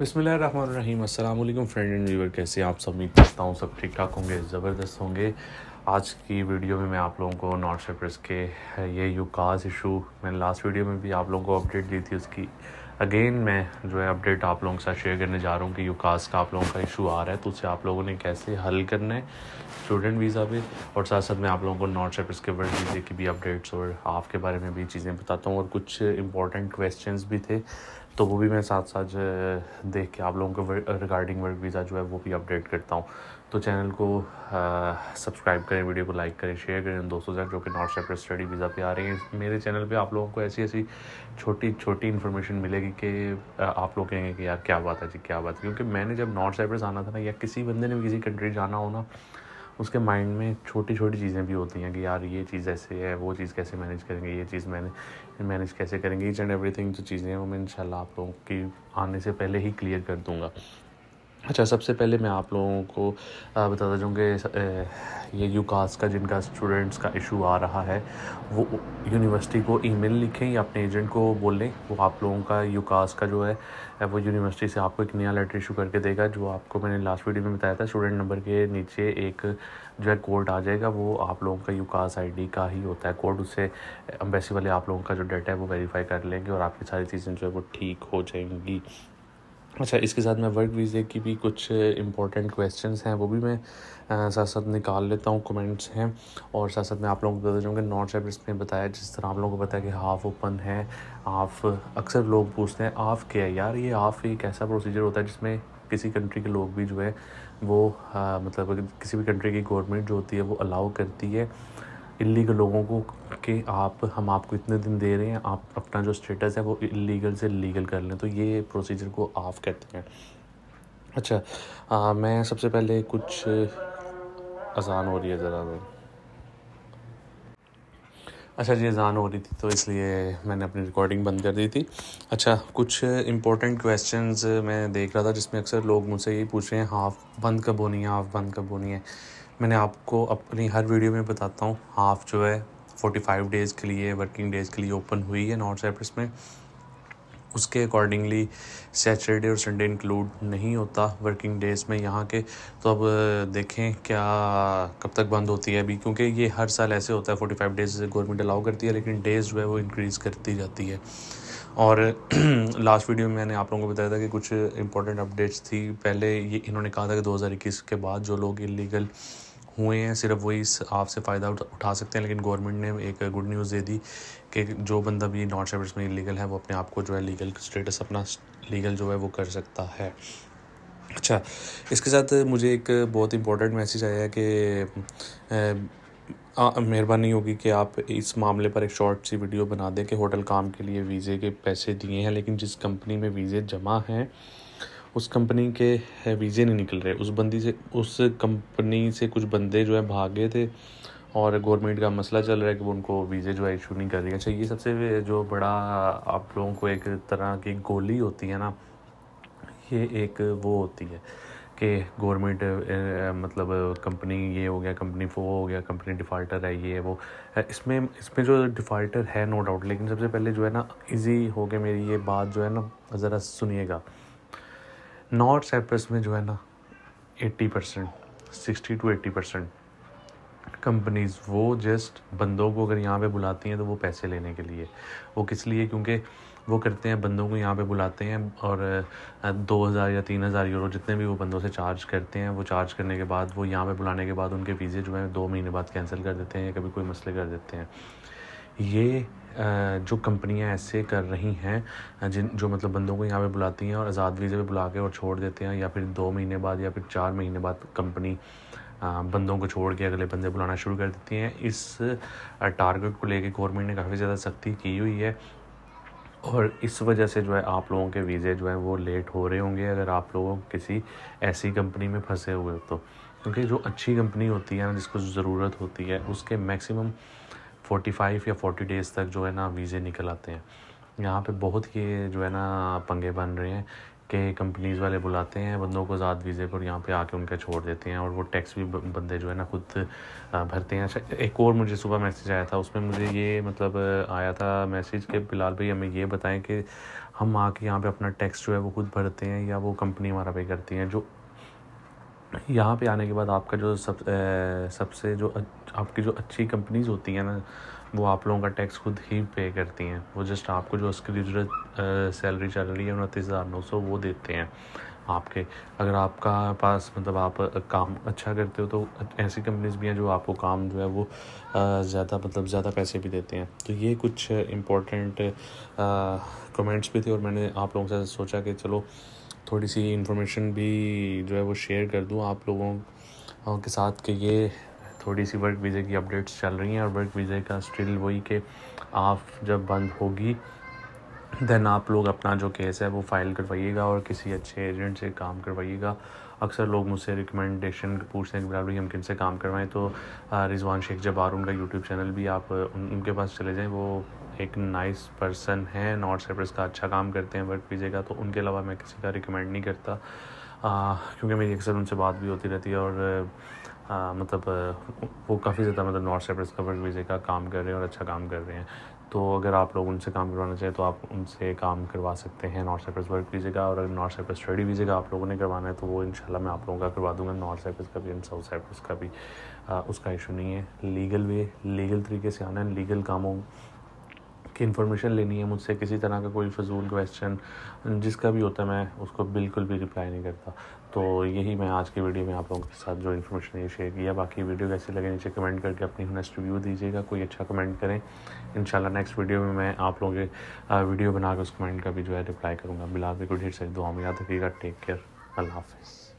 बसमिलीम अल्लाम friend and viewer कैसे आप सब उम्मीद करता हूँ सब ठीक ठाक होंगे ज़बरदस्त होंगे आज की वीडियो में मैं आप लोगों को नॉर्थ सेप्रेस के ये काज इशू मैंने लास्ट वीडियो में भी आप लोगों को अपडेट दी थी उसकी अगेन मैं जो है अपडेट आप लोगों के साथ शेयर करने जा रहा हूँ कि यूकास का आप लोगों का इशू आ रहा है तो उसे आप लोगों ने कैसे हल करना है स्टूडेंट वीज़ा पे और साथ साथ मैं आप लोगों को नॉर्थ सेप्रेस के वर्ल्ड वीज़े की भी अपडेट्स और हाफ के बारे में भी चीज़ें बताता हूँ और कुछ इंपॉर्टेंट क्वेश्चन भी थे तो वो भी मैं साथ साथ देख के आप लोगों को रिगार्डिंग वर्क वीज़ा जो है वो भी अपडेट करता हूँ तो चैनल को सब्सक्राइब करें वीडियो को लाइक करें शेयर करें दोस्तों से जो कि नॉर्थ सेप्टर स्टडी वीज़ा पे आ रहे हैं मेरे चैनल पे आप लोगों को ऐसी ऐसी छोटी छोटी इन्फॉर्मेशन मिलेगी कि आप लोग कहेंगे कि यार क्या बात है जी क्या बात है क्योंकि मैंने जब नॉर्थ सेप्टर्स आना था ना या किसी बंदे ने भी किसी कंट्री जाना हो ना उसके माइंड में छोटी छोटी चीज़ें भी होती हैं कि यार ये चीज़ ऐसे है वो चीज़ कैसे मैनेज करेंगे ये चीज़ मैंने मैनेज कैसे करेंगे ईच एंड एवरीथिंग जो चीज़ें हैं वो मैं इन आप लोगों की आने से पहले ही क्लियर कर दूंगा अच्छा सबसे पहले मैं आप लोगों को बताता चाहूँ कि ये यू कास्ट का जिनका स्टूडेंट्स का इशू आ रहा है वो यूनिवर्सिटी को ईमेल लिखें या अपने एजेंट को बोलें वो आप लोगों का यू कास्ट का जो है वो यूनिवर्सिटी से आपको एक नया लेटर इशू करके देगा जो आपको मैंने लास्ट वीडियो में बताया था स्टूडेंट नंबर के नीचे एक जो है कोड आ जाएगा वो आप लोगों का यू कास्ट आई का ही होता है कोड उससे एम्बेसी वाले आप लोगों का जो डाटा है वो वेरीफाई कर लेंगे और आपकी सारी चीज़ें जो है वो ठीक हो जाएंगी अच्छा इसके साथ मैं वर्क वीज़े की भी कुछ इंपॉर्टेंट क्वेश्चंस हैं वो भी मैं साथ साथ निकाल लेता हूँ कमेंट्स हैं और साथ साथ मैं आप लोगों को बता दूँगा नॉट एप इसमें बताया जिस तरह आप लोगों को बताया कि हाफ ओपन है हाफ अक्सर लोग पूछते हैं हाफ क्या है यार ये हाफ एक ऐसा प्रोसीजर होता है जिसमें किसी कंट्री के लोग भी जो है वो आ, मतलब किसी भी कंट्री की गवर्नमेंट जो होती है वो अलाउ करती है इलीगल लोगों को कि आप हम आपको इतने दिन दे रहे हैं आप अपना जो स्टेटस है वो इलीगल से लीगल कर लें तो ये प्रोसीजर को आफ कहते हैं अच्छा आ, मैं सबसे पहले कुछ आसान हो रही है ज़रा अच्छा जी अजान हो रही थी तो इसलिए मैंने अपनी रिकॉर्डिंग बंद कर दी थी अच्छा कुछ इंपॉर्टेंट क्वेश्चंस मैं देख रहा था जिसमें अक्सर लोग मुझसे ये पूछ रहे हैं हाफ़ बंद कब होनी है हाफ़ बंद कब होनी है मैंने आपको अपनी हर वीडियो में बताता हूँ हाफ़ जो है फोर्टी फाइव डेज़ के लिए वर्किंग डेज़ के लिए ओपन हुई है नॉर्थ साइप्रस में उसके अकॉर्डिंगली सैटरडे और संडे इंक्लूड नहीं होता वर्किंग डेज़ में यहाँ के तो अब देखें क्या कब तक बंद होती है अभी क्योंकि ये हर साल ऐसे होता है forty five days government allow करती है लेकिन डेज़ जो है वो इंक्रीज़ करती जाती है और लास्ट वीडियो में मैंने आप लोगों को बताया था कि कुछ इंपॉर्टेंट अपडेट्स थी पहले ये इन्होंने कहा था कि 2021 के बाद जो लोग इलीगल हुए हैं सिर्फ वही इस आप से फ़ायदा उठा सकते हैं लेकिन गवर्नमेंट ने एक गुड न्यूज़ दे दी कि जो बंदा भी नॉट सर्विस में इलीगल है वो अपने आप को जो है लीगल स्टेटस अपना लीगल जो है वो कर सकता है अच्छा इसके साथ मुझे एक बहुत इंपॉर्टेंट मैसेज आया है कि मेहरबानी होगी कि आप इस मामले पर एक शॉर्ट सी वीडियो बना दें कि होटल काम के लिए वीज़े के पैसे दिए हैं लेकिन जिस कंपनी में वीज़े जमा हैं उस कंपनी के वीज़े नहीं निकल रहे उस बंदी से उस कंपनी से कुछ बंदे जो है भाग गए थे और गवर्नमेंट का मसला चल रहा है कि वो उनको वीज़े जो है इशू नहीं कर रही अच्छा ये सबसे जो बड़ा आप लोगों को एक तरह की गोली होती है ना ये एक वो होती है कि गवर्नमेंट मतलब कंपनी ये हो गया कंपनी वो हो गया कंपनी डिफ़ाल्टर है ये वो इसमें इसमें जो डिफ़ाल्टर है नो डाउट लेकिन सबसे पहले जो है ना इजी हो गया मेरी ये बात जो है ना ज़रा सुनिएगा नॉर्थ साइप्रस में जो है ना 80 percent sixty two eighty percent companies वो जस्ट बंदों को अगर यहाँ पे बुलाती हैं तो वो पैसे लेने के लिए वो किस लिए क्योंकि वो करते हैं बंदों को यहाँ पे बुलाते हैं और दो हज़ार या तीन हज़ार यूरो जितने भी वो बंदों से चार्ज करते हैं वो चार्ज करने के बाद वो यहाँ पे बुलाने के बाद उनके वीज़े जो हैं दो महीने बाद कैंसिल कर देते हैं या कभी कोई मसले कर देते हैं ये जो कंपनियां ऐसे कर रही हैं जिन जो मतलब बंदों को यहाँ पे बुलाती हैं और आज़ाद वीज़े पे बुला के और छोड़ देते हैं या फिर दो महीने बाद या फिर चार महीने बाद कंपनी बंदों को छोड़ के अगले बंदे बुलाना शुरू कर देती हैं इस टारगेट को लेके गवर्नमेंट ने काफ़ी ज़्यादा सख्ती की हुई है और इस वजह से जो है आप लोगों के वीज़े जो है वो लेट हो रहे होंगे अगर आप लोग किसी ऐसी कंपनी में फंसे हुए हो तो क्योंकि जो अच्छी कंपनी होती है ना जिसको ज़रूरत होती है उसके मैक्सिमम 45 या 40 डेज़ तक जो है ना वीज़े निकल आते हैं यहाँ पे बहुत ही जो है ना पंगे बन रहे हैं कि कंपनीज़ वाले बुलाते हैं बंदों को ज़्यादा वीज़े पर यहाँ पे आके उनके छोड़ देते हैं और वो टैक्स भी बंदे जो है ना खुद भरते हैं अच्छा एक और मुझे सुबह मैसेज आया था उसमें मुझे ये मतलब आया था मैसेज कि बिलाल भाई हमें ये बताएं कि हम आके यहाँ पे अपना टैक्स जो है वो खुद भरते हैं या वो कंपनी हमारा पे करती हैं जो यहाँ पे आने के बाद आपका जो सब सबसे जो आपकी जो अच्छी कंपनीज़ होती हैं ना वो आप लोगों का टैक्स खुद ही पे करती हैं वो जस्ट आपको जो उसकी जो सैलरी चल रही है उनतीस हज़ार नौ सौ वो देते हैं आपके अगर आपका पास मतलब आप काम अच्छा करते हो तो ऐसी कंपनीज भी हैं जो आपको काम जो है वो ज़्यादा मतलब ज़्यादा पैसे भी देते हैं तो ये कुछ इम्पोर्टेंट कमेंट्स भी थे और मैंने आप लोगों से सोचा कि चलो थोड़ी सी इन्फॉर्मेशन भी जो है वो शेयर कर दूँ आप लोगों के साथ कि ये थोड़ी सी वर्क वीज़े की अपडेट्स चल रही हैं और वर्क वीज़े का स्टिल वही कि आप जब बंद होगी देन आप लोग अपना जो केस है वो फाइल करवाइएगा और किसी अच्छे एजेंट से काम करवाइएगा अक्सर लोग मुझसे रिकमेंडेशन पूछते हैं कि बराबर हम किन से काम करवाएं तो रिजवान शेख जबार उनका यूट्यूब चैनल भी आप उन, उनके पास चले जाएं वो एक नाइस पर्सन है नॉर्थ साइप्रस का अच्छा काम करते हैं वर्क पीजे का तो उनके अलावा मैं किसी का रिकमेंड नहीं करता आ, क्योंकि मेरी अक्सर उनसे बात भी होती रहती है और आ, मतलब वो काफ़ी ज़्यादा मतलब नॉर्थ साइप्रस का वर्क पीजे का काम कर रहे हैं और अच्छा काम कर रहे हैं तो अगर आप लोग उनसे काम करवाना चाहें तो आप उनसे काम करवा सकते हैं नॉर्थ साइप्रस वर्क पीजे का और अगर नॉर्थ साइप्रस स्टडी वीज़े का आप लोगों ने करवाना है तो वो इन मैं आप लोगों का करवा दूंगा नॉर्थ साइप्रस का भी एंड साउथ साइप्रस का भी आ, उसका इशू नहीं है लीगल वे लीगल तरीके से आना है लीगल कामों की इन्फॉर्मेशन लेनी है मुझसे किसी तरह का कोई फजूल क्वेश्चन जिसका भी होता है मैं उसको बिल्कुल भी रिप्लाई नहीं करता तो यही मैं आज की वीडियो में आप लोगों के साथ जो इन्फॉर्मेशन ये शेयर किया बाकी वीडियो कैसे लगे नीचे कमेंट करके अपनी हनेस्ट रिव्यू दीजिएगा कोई अच्छा कमेंट करें इन नेक्स्ट वीडियो में मैं आप लोगों के वीडियो बनाकर उस कमेंट का भी जो है रिप्लाई करूँगा बिलास को ढेर सारी दुआ में याद रखिएगा टेक केयर अल्लाह हाफिज़